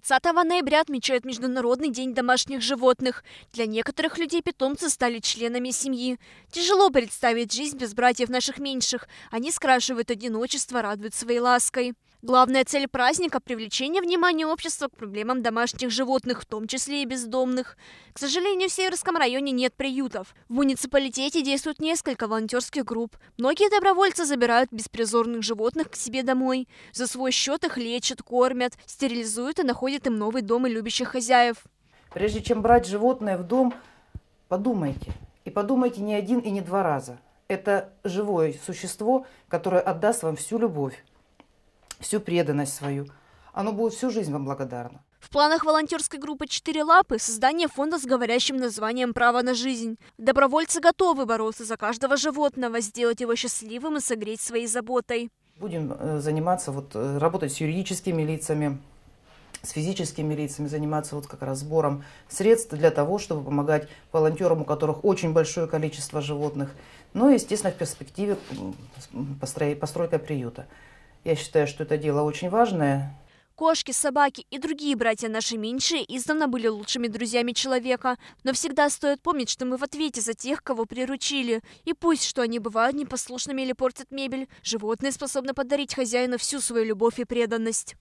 30 ноября отмечают Международный день домашних животных. Для некоторых людей питомцы стали членами семьи. Тяжело представить жизнь без братьев наших меньших. Они скрашивают одиночество, радуют своей лаской. Главная цель праздника – привлечение внимания общества к проблемам домашних животных, в том числе и бездомных. К сожалению, в Северском районе нет приютов. В муниципалитете действует несколько волонтерских групп. Многие добровольцы забирают беспризорных животных к себе домой. За свой счет их лечат, кормят, стерилизуют и находят им новый дом и любящих хозяев. Прежде чем брать животное в дом, подумайте. И подумайте не один и не два раза. Это живое существо, которое отдаст вам всю любовь всю преданность свою. Оно будет всю жизнь вам благодарно. В планах волонтерской группы «Четыре лапы» – создание фонда с говорящим названием «Право на жизнь». Добровольцы готовы бороться за каждого животного, сделать его счастливым и согреть своей заботой. Будем э, заниматься, вот, э, работать с юридическими лицами, с физическими лицами, заниматься вот как раз сбором средств для того, чтобы помогать волонтерам, у которых очень большое количество животных. Ну и, естественно, в перспективе постройка приюта. Я считаю, что это дело очень важное. Кошки, собаки и другие братья наши меньшие издавна были лучшими друзьями человека. Но всегда стоит помнить, что мы в ответе за тех, кого приручили. И пусть, что они бывают непослушными или портят мебель, животные способны подарить хозяину всю свою любовь и преданность.